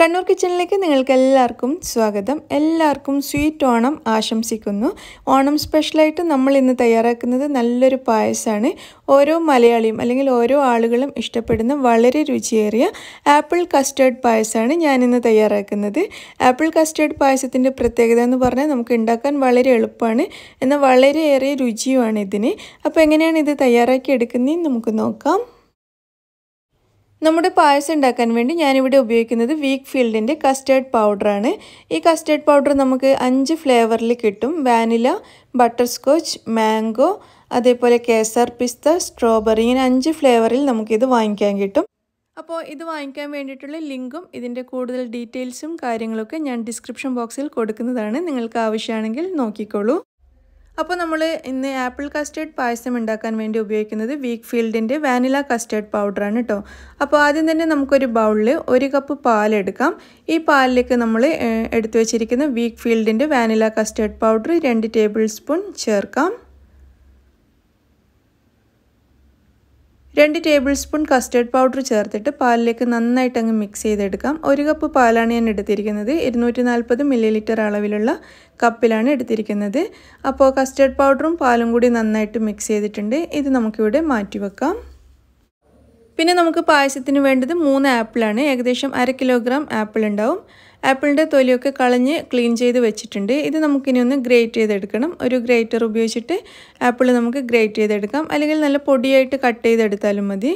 കണ്ണൂർ കിച്ചണിലേക്ക് നിങ്ങൾക്ക് എല്ലാവർക്കും സ്വാഗതം എല്ലാവർക്കും സ്വീറ്റ് ഓണം ആശംസിക്കുന്നു ഓണം സ്പെഷ്യലായിട്ട് നമ്മൾ ഇന്ന് തയ്യാറാക്കുന്നത് നല്ലൊരു പായസമാണ് ഓരോ മലയാളിയും അല്ലെങ്കിൽ ഓരോ ആളുകളും ഇഷ്ടപ്പെടുന്ന വളരെ രുചിയേറിയ ആപ്പിൾ കസ്റ്റേർഡ് പായസമാണ് ഞാനിന്ന് തയ്യാറാക്കുന്നത് ആപ്പിൾ കസ്റ്റേർഡ് പായസത്തിൻ്റെ പ്രത്യേകത എന്ന് പറഞ്ഞാൽ നമുക്ക് ഉണ്ടാക്കാൻ വളരെ എളുപ്പമാണ് എന്നാൽ വളരെയേറെ രുചിയുമാണ് ഇതിന് അപ്പോൾ എങ്ങനെയാണ് ഇത് തയ്യാറാക്കി എടുക്കുന്നതെന്ന് നമുക്ക് നോക്കാം നമ്മുടെ പായസം ഉണ്ടാക്കാൻ വേണ്ടി ഞാനിവിടെ ഉപയോഗിക്കുന്നത് വീക്ക് ഫീൽഡിൻ്റെ കസ്റ്റേർഡ് പൗഡറാണ് ഈ കസ്റ്റേർഡ് പൗഡർ നമുക്ക് അഞ്ച് ഫ്ലേവറിൽ കിട്ടും വാനില ബട്ടർ സ്കോച്ച് മാംഗോ അതേപോലെ കേസർ പിസ്ത സ്ട്രോബെറി ഇങ്ങനെ അഞ്ച് ഫ്ലേവറിൽ നമുക്കിത് വാങ്ങിക്കാൻ കിട്ടും അപ്പോൾ ഇത് വാങ്ങിക്കാൻ വേണ്ടിയിട്ടുള്ള ലിങ്കും ഇതിൻ്റെ കൂടുതൽ ഡീറ്റെയിൽസും കാര്യങ്ങളൊക്കെ ഞാൻ ഡിസ്ക്രിപ്ഷൻ ബോക്സിൽ കൊടുക്കുന്നതാണ് നിങ്ങൾക്ക് ആവശ്യമാണെങ്കിൽ നോക്കിക്കോളൂ അപ്പോൾ നമ്മൾ ഇന്ന് ആപ്പിൾ കസ്റ്റേർഡ് പായസം ഉണ്ടാക്കാൻ വേണ്ടി ഉപയോഗിക്കുന്നത് വീക്ക് ഫീൽഡിൻ്റെ വാനില കസ്റ്റേർഡ് പൗഡറാണ് കേട്ടോ അപ്പോൾ ആദ്യം തന്നെ നമുക്കൊരു ബൗളിൽ ഒരു കപ്പ് പാലെടുക്കാം ഈ പാലിലേക്ക് നമ്മൾ എടുത്തു വച്ചിരിക്കുന്ന വീക്ക് ഫീൽഡിൻ്റെ വാനില കസ്റ്റേർഡ് പൗഡർ രണ്ട് ടേബിൾ സ്പൂൺ ചേർക്കാം രണ്ട് ടേബിൾ സ്പൂൺ കസ്റ്റേർഡ് പൗഡർ ചേർത്തിട്ട് പാലിലേക്ക് നന്നായിട്ട് അങ്ങ് മിക്സ് ചെയ്തെടുക്കാം ഒരു കപ്പ് പാലാണ് ഞാൻ എടുത്തിരിക്കുന്നത് ഇരുന്നൂറ്റി നാൽപ്പത് മില്ലിലിറ്റർ അളവിലുള്ള കപ്പിലാണ് എടുത്തിരിക്കുന്നത് അപ്പോൾ കസ്റ്റേർഡ് പൗഡറും പാലും കൂടി നന്നായിട്ട് മിക്സ് ചെയ്തിട്ടുണ്ട് ഇത് നമുക്കിവിടെ മാറ്റി വെക്കാം പിന്നെ നമുക്ക് പായസത്തിന് വേണ്ടത് മൂന്ന് ആപ്പിളാണ് ഏകദേശം അര കിലോഗ്രാം ആപ്പിൾ ഉണ്ടാവും ആപ്പിളിൻ്റെ തൊലിയൊക്കെ കളഞ്ഞ് ക്ലീൻ ചെയ്ത് വെച്ചിട്ടുണ്ട് ഇത് നമുക്കിനി ഒന്ന് ഗ്രേറ്റ് ചെയ്തെടുക്കണം ഒരു ഗ്രേറ്റർ ഉപയോഗിച്ചിട്ട് ആപ്പിൾ നമുക്ക് ഗ്രേറ്റ് ചെയ്തെടുക്കാം അല്ലെങ്കിൽ നല്ല പൊടിയായിട്ട് കട്ട് ചെയ്തെടുത്താലും മതി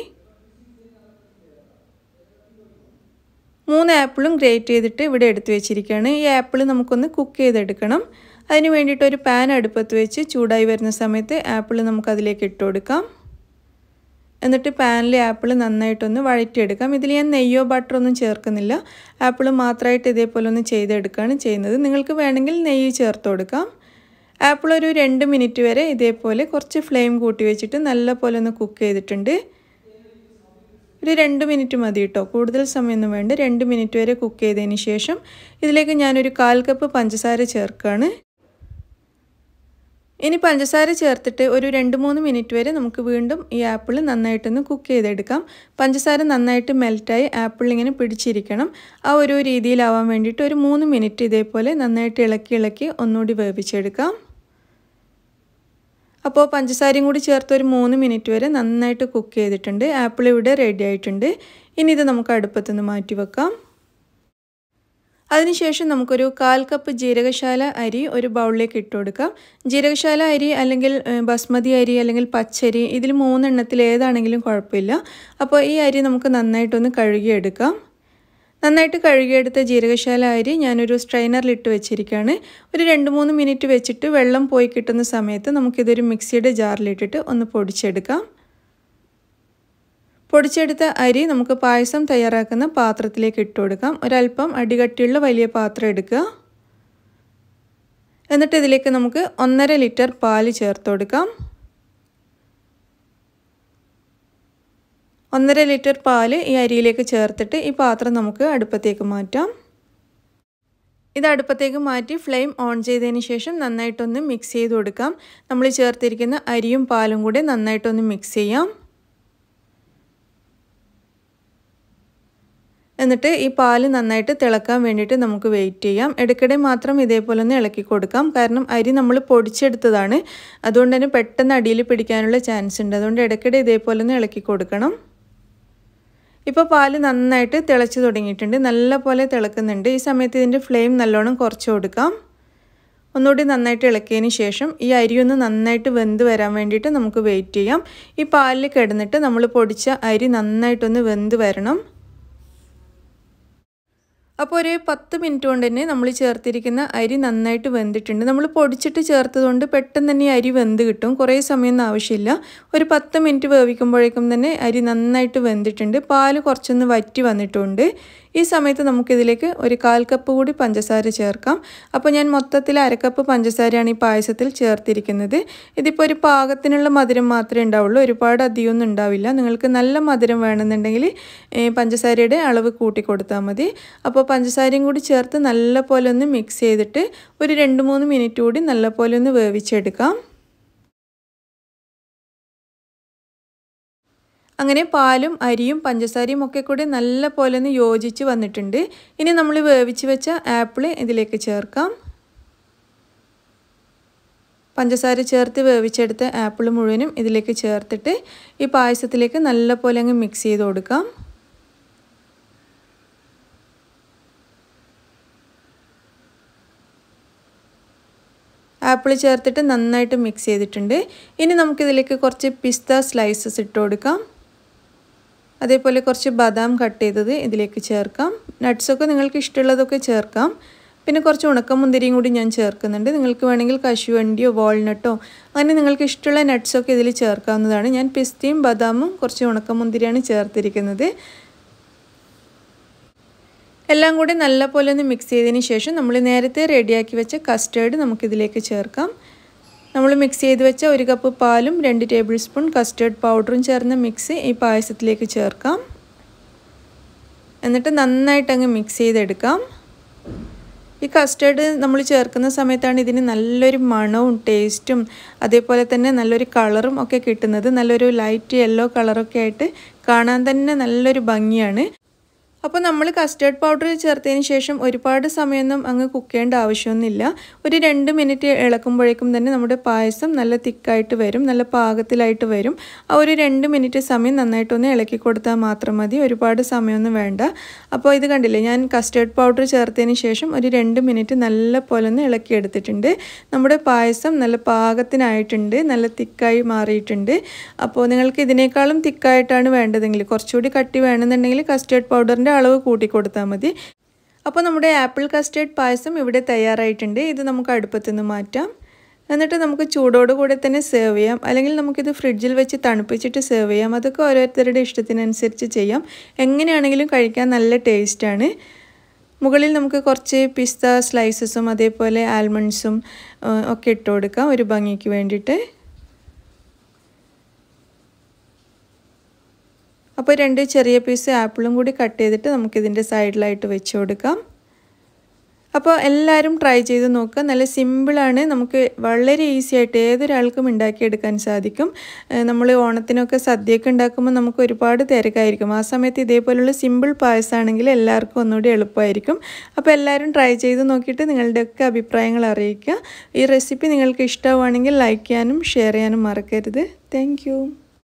മൂന്ന് ആപ്പിളും ഗ്രേറ്റ് ചെയ്തിട്ട് ഇവിടെ എടുത്തു വെച്ചിരിക്കുകയാണ് ഈ ആപ്പിൾ നമുക്കൊന്ന് കുക്ക് ചെയ്തെടുക്കണം അതിന് വേണ്ടിയിട്ടൊരു ഒരു പാൻ അടുപ്പത്ത് വെച്ച് ചൂടായി വരുന്ന സമയത്ത് ആപ്പിൾ നമുക്കതിലേക്ക് ഇട്ട് കൊടുക്കാം എന്നിട്ട് പാനിൽ ആപ്പിൾ നന്നായിട്ടൊന്ന് വഴറ്റിയെടുക്കാം ഇതിൽ ഞാൻ നെയ്യോ ബട്ടറോ ഒന്നും ചേർക്കുന്നില്ല ആപ്പിൾ മാത്രമായിട്ട് ഇതേപോലെ ഒന്ന് ചെയ്തെടുക്കുകയാണ് ചെയ്യുന്നത് നിങ്ങൾക്ക് വേണമെങ്കിൽ നെയ്യ് ചേർത്ത് കൊടുക്കാം ആപ്പിൾ ഒരു രണ്ട് മിനിറ്റ് വരെ ഇതേപോലെ കുറച്ച് ഫ്ലെയിം കൂട്ടി വെച്ചിട്ട് നല്ല പോലെ ഒന്ന് കുക്ക് ചെയ്തിട്ടുണ്ട് ഒരു രണ്ട് മിനിറ്റ് മതി കേട്ടോ കൂടുതൽ സമയമൊന്നും വേണ്ട രണ്ട് മിനിറ്റ് വരെ കുക്ക് ചെയ്തതിന് ശേഷം ഇതിലേക്ക് ഞാനൊരു കാൽ കപ്പ് പഞ്ചസാര ചേർക്കുകയാണ് ഇനി പഞ്ചസാര ചേർത്തിട്ട് ഒരു രണ്ട് മൂന്ന് മിനിറ്റ് വരെ നമുക്ക് വീണ്ടും ഈ ആപ്പിൾ നന്നായിട്ടൊന്ന് കുക്ക് ചെയ്തെടുക്കാം പഞ്ചസാര നന്നായിട്ട് മെൽറ്റായി ആപ്പിൾ ഇങ്ങനെ പിടിച്ചിരിക്കണം ആ ഒരു രീതിയിലാവാൻ വേണ്ടിയിട്ട് ഒരു മൂന്ന് മിനിറ്റ് ഇതേപോലെ നന്നായിട്ട് ഇളക്കി ഇളക്കി ഒന്നുകൂടി വേവിച്ചെടുക്കാം അപ്പോൾ പഞ്ചസാരയും കൂടി ചേർത്ത് ഒരു മൂന്ന് മിനിറ്റ് വരെ നന്നായിട്ട് കുക്ക് ചെയ്തിട്ടുണ്ട് ആപ്പിൾ ഇവിടെ റെഡി ആയിട്ടുണ്ട് ഇനി ഇത് നമുക്ക് അടുപ്പത്തുനിന്ന് മാറ്റി വെക്കാം അതിനുശേഷം നമുക്കൊരു കാൽ കപ്പ് ജീരകശാല അരി ഒരു ബൗളിലേക്ക് ഇട്ട് കൊടുക്കാം ജീരകശാല അരി അല്ലെങ്കിൽ ബസ്മതി അരി അല്ലെങ്കിൽ പച്ചരി ഇതിൽ മൂന്നെണ്ണത്തിൽ ഏതാണെങ്കിലും കുഴപ്പമില്ല അപ്പോൾ ഈ അരി നമുക്ക് നന്നായിട്ടൊന്ന് കഴുകിയെടുക്കാം നന്നായിട്ട് കഴുകിയെടുത്ത ജീരകശാല അരി ഞാനൊരു സ്ട്രെയിനറിലിട്ട് വെച്ചിരിക്കുകയാണ് ഒരു രണ്ട് മൂന്ന് മിനിറ്റ് വെച്ചിട്ട് വെള്ളം പോയി കിട്ടുന്ന സമയത്ത് നമുക്കിതൊരു മിക്സിയുടെ ജാറിലിട്ടിട്ട് ഒന്ന് പൊടിച്ചെടുക്കാം പൊടിച്ചെടുത്ത അരി നമുക്ക് പായസം തയ്യാറാക്കുന്ന പാത്രത്തിലേക്ക് ഇട്ട് കൊടുക്കാം ഒരല്പം അടികട്ടിയുള്ള വലിയ പാത്രം എടുക്കുക എന്നിട്ട് ഇതിലേക്ക് നമുക്ക് ഒന്നര ലിറ്റർ പാല് ചേർത്ത് കൊടുക്കാം ഒന്നര ലിറ്റർ പാല് ഈ അരിയിലേക്ക് ചേർത്തിട്ട് ഈ പാത്രം നമുക്ക് അടുപ്പത്തേക്ക് മാറ്റാം ഇത് അടുപ്പത്തേക്ക് മാറ്റി ഫ്ലെയിം ഓൺ ചെയ്തതിന് ശേഷം നന്നായിട്ടൊന്ന് മിക്സ് ചെയ്ത് കൊടുക്കാം നമ്മൾ ചേർത്തിരിക്കുന്ന അരിയും പാലും കൂടി നന്നായിട്ടൊന്ന് മിക്സ് ചെയ്യാം എന്നിട്ട് ഈ പാല് നന്നായിട്ട് തിളക്കാൻ വേണ്ടിയിട്ട് നമുക്ക് വെയിറ്റ് ചെയ്യാം ഇടയ്ക്കിടെ മാത്രം ഇതേപോലെ ഒന്ന് ഇളക്കി കൊടുക്കാം കാരണം അരി നമ്മൾ പൊടിച്ചെടുത്തതാണ് അതുകൊണ്ട് തന്നെ പെട്ടെന്ന് അടിയിൽ പിടിക്കാനുള്ള ചാൻസ് ഉണ്ട് അതുകൊണ്ട് ഇടയ്ക്കിടെ ഇതേപോലെ ഒന്ന് ഇളക്കി കൊടുക്കണം ഇപ്പോൾ പാല് നന്നായിട്ട് തിളച്ച് തുടങ്ങിയിട്ടുണ്ട് നല്ല പോലെ തിളക്കുന്നുണ്ട് ഈ സമയത്ത് ഇതിൻ്റെ ഫ്ലെയിം നല്ലോണം കുറച്ച് കൊടുക്കാം ഒന്നുകൂടി നന്നായിട്ട് ഇളക്കിയതിന് ശേഷം ഈ അരി ഒന്ന് നന്നായിട്ട് വെന്ത് വരാൻ വേണ്ടിയിട്ട് നമുക്ക് വെയിറ്റ് ചെയ്യാം ഈ പാലിൽ കിടന്നിട്ട് നമ്മൾ പൊടിച്ച അരി നന്നായിട്ടൊന്ന് വെന്ത് വരണം അപ്പോൾ ഒരു പത്ത് മിനിറ്റ് കൊണ്ട് തന്നെ നമ്മൾ ചേർത്തിരിക്കുന്ന അരി നന്നായിട്ട് വെന്തിട്ടുണ്ട് നമ്മൾ പൊടിച്ചിട്ട് ചേർത്തതുകൊണ്ട് പെട്ടെന്ന് തന്നെ അരി വെന്ത് കിട്ടും കുറേ സമയമൊന്നും ആവശ്യമില്ല ഒരു പത്ത് മിനിറ്റ് വേവിക്കുമ്പോഴേക്കും തന്നെ അരി നന്നായിട്ട് വെന്തിട്ടുണ്ട് പാൽ കുറച്ചൊന്ന് വറ്റി വന്നിട്ടുണ്ട് ഈ സമയത്ത് നമുക്കിതിലേക്ക് ഒരു കാൽ കപ്പ് കൂടി പഞ്ചസാര ചേർക്കാം അപ്പോൾ ഞാൻ മൊത്തത്തിൽ അരക്കപ്പ് പഞ്ചസാരയാണ് ഈ പായസത്തിൽ ചേർത്തിരിക്കുന്നത് ഇതിപ്പോൾ ഒരു പാകത്തിനുള്ള മധുരം മാത്രമേ ഉണ്ടാവുള്ളൂ ഒരുപാട് അധികമൊന്നും ഉണ്ടാവില്ല നിങ്ങൾക്ക് നല്ല മധുരം വേണമെന്നുണ്ടെങ്കിൽ പഞ്ചസാരയുടെ അളവ് കൂട്ടി കൊടുത്താൽ മതി അപ്പോൾ പഞ്ചസാരയും കൂടി ചേർത്ത് നല്ല പോലെ ഒന്ന് മിക്സ് ചെയ്തിട്ട് ഒരു രണ്ട് മൂന്ന് മിനിറ്റ് കൂടി നല്ല പോലെ ഒന്ന് വേവിച്ചെടുക്കാം അങ്ങനെ പാലും അരിയും പഞ്ചസാരയും ഒക്കെ കൂടി നല്ല പോലെ ഒന്ന് യോജിച്ച് വന്നിട്ടുണ്ട് ഇനി നമ്മൾ വേവിച്ച് വെച്ച ആപ്പിൾ ഇതിലേക്ക് ചേർക്കാം പഞ്ചസാര ചേർത്ത് വേവിച്ചെടുത്ത ആപ്പിൾ മുഴുവനും ഇതിലേക്ക് ചേർത്തിട്ട് ഈ പായസത്തിലേക്ക് നല്ല പോലെ അങ്ങ് മിക്സ് ചെയ്ത് കൊടുക്കാം ആപ്പിൾ ചേർത്തിട്ട് നന്നായിട്ട് മിക്സ് ചെയ്തിട്ടുണ്ട് ഇനി നമുക്കിതിലേക്ക് കുറച്ച് പിസ്ത സ്ലൈസസ് ഇട്ട് കൊടുക്കാം അതേപോലെ കുറച്ച് ബദാം കട്ട് ചെയ്തത് ഇതിലേക്ക് ചേർക്കാം നട്ട്സൊക്കെ നിങ്ങൾക്ക് ഇഷ്ടമുള്ളതൊക്കെ ചേർക്കാം പിന്നെ കുറച്ച് ഉണക്കമുന്തിരിയും കൂടി ഞാൻ ചേർക്കുന്നുണ്ട് നിങ്ങൾക്ക് വേണമെങ്കിൽ കശുവണ്ടിയോ വാൾനട്ടോ അങ്ങനെ നിങ്ങൾക്ക് ഇഷ്ടമുള്ള നട്ട്സൊക്കെ ഇതിൽ ചേർക്കാവുന്നതാണ് ഞാൻ പിസ്തയും ബദാമും കുറച്ച് മുന്തിരിയാണ് ചേർത്തിരിക്കുന്നത് എല്ലാം കൂടി നല്ലപോലെ ഒന്ന് മിക്സ് ചെയ്തതിന് ശേഷം നമ്മൾ നേരത്തെ റെഡിയാക്കി വെച്ച കസ്റ്റേർഡ് നമുക്കിതിലേക്ക് ചേർക്കാം നമ്മൾ മിക്സ് ചെയ്ത് വെച്ച ഒരു കപ്പ് പാലും രണ്ട് ടേബിൾ സ്പൂൺ കസ്റ്റേർഡ് പൗഡറും ചേർന്ന മിക്സ് ഈ പായസത്തിലേക്ക് ചേർക്കാം എന്നിട്ട് നന്നായിട്ട് അങ്ങ് മിക്സ് ചെയ്തെടുക്കാം ഈ കസ്റ്റേർഡ് നമ്മൾ ചേർക്കുന്ന സമയത്താണ് ഇതിന് നല്ലൊരു മണവും ടേസ്റ്റും അതേപോലെ തന്നെ നല്ലൊരു കളറും ഒക്കെ കിട്ടുന്നത് നല്ലൊരു ലൈറ്റ് യെല്ലോ കളറൊക്കെ ആയിട്ട് കാണാൻ തന്നെ നല്ലൊരു ഭംഗിയാണ് അപ്പോൾ നമ്മൾ കസ്റ്റേർഡ് പൗഡർ ചേർത്തതിന് ശേഷം ഒരുപാട് സമയമൊന്നും അങ്ങ് കുക്ക് ചെയ്യേണ്ട ആവശ്യമൊന്നുമില്ല ഒരു രണ്ട് മിനിറ്റ് ഇളക്കുമ്പോഴേക്കും തന്നെ നമ്മുടെ പായസം നല്ല തിക്കായിട്ട് വരും നല്ല പാകത്തിലായിട്ട് വരും ആ ഒരു രണ്ട് മിനിറ്റ് സമയം നന്നായിട്ടൊന്ന് ഇളക്കി കൊടുത്താൽ മാത്രം മതി ഒരുപാട് സമയമൊന്നും വേണ്ട അപ്പോൾ ഇത് കണ്ടില്ലേ ഞാൻ കസ്റ്റേർഡ് പൗഡർ ചേർത്തതിന് ശേഷം ഒരു രണ്ട് മിനിറ്റ് നല്ല പോലെ ഒന്ന് ഇളക്കിയെടുത്തിട്ടുണ്ട് നമ്മുടെ പായസം നല്ല പാകത്തിനായിട്ടുണ്ട് നല്ല തിക്കായി മാറിയിട്ടുണ്ട് അപ്പോൾ നിങ്ങൾക്ക് ഇതിനേക്കാളും തിക്കായിട്ടാണ് വേണ്ടതെങ്കിൽ കുറച്ചുകൂടി കട്ടി വേണമെന്നുണ്ടെങ്കിൽ കസ്റ്റേർഡ് പൗഡറിൻ്റെ അളവ് കൂട്ടിക്കൊടുത്താൽ മതി അപ്പോൾ നമ്മുടെ ആപ്പിൾ കസ്റ്റേർഡ് പായസം ഇവിടെ തയ്യാറായിട്ടുണ്ട് ഇത് നമുക്ക് അടുപ്പത്തു മാറ്റാം എന്നിട്ട് നമുക്ക് ചൂടോട് കൂടെ തന്നെ സെർവ് ചെയ്യാം അല്ലെങ്കിൽ നമുക്കിത് ഫ്രിഡ്ജിൽ വെച്ച് തണുപ്പിച്ചിട്ട് സെർവ് ചെയ്യാം അതൊക്കെ ഓരോരുത്തരുടെ ഇഷ്ടത്തിനനുസരിച്ച് ചെയ്യാം എങ്ങനെയാണെങ്കിലും കഴിക്കാൻ നല്ല ടേസ്റ്റാണ് മുകളിൽ നമുക്ക് കുറച്ച് പിസ്ത സ്ലൈസസും അതേപോലെ ആൽമണ്ട്സും ഒക്കെ ഇട്ട് കൊടുക്കാം ഒരു ഭംഗിക്ക് വേണ്ടിയിട്ട് അപ്പോൾ രണ്ട് ചെറിയ പീസ് ആപ്പിളും കൂടി കട്ട് ചെയ്തിട്ട് നമുക്കിതിൻ്റെ സൈഡിലായിട്ട് വെച്ച് കൊടുക്കാം അപ്പോൾ എല്ലാവരും ട്രൈ ചെയ്ത് നോക്കുക നല്ല സിമ്പിളാണ് നമുക്ക് വളരെ ഈസി ആയിട്ട് ഏതൊരാൾക്കും ഉണ്ടാക്കിയെടുക്കാൻ സാധിക്കും നമ്മൾ ഓണത്തിനൊക്കെ സദ്യയൊക്കെ ഉണ്ടാക്കുമ്പോൾ നമുക്ക് ഒരുപാട് തിരക്കായിരിക്കും ആ സമയത്ത് ഇതേപോലുള്ള സിമ്പിൾ പായസമാണെങ്കിൽ എല്ലാവർക്കും ഒന്നുകൂടി എളുപ്പമായിരിക്കും അപ്പോൾ എല്ലാവരും ട്രൈ ചെയ്ത് നോക്കിയിട്ട് നിങ്ങളുടെയൊക്കെ അഭിപ്രായങ്ങൾ അറിയിക്കുക ഈ റെസിപ്പി നിങ്ങൾക്ക് ഇഷ്ടമാണെങ്കിൽ ലൈക്ക് ചെയ്യാനും ഷെയർ ചെയ്യാനും മറക്കരുത് താങ്ക്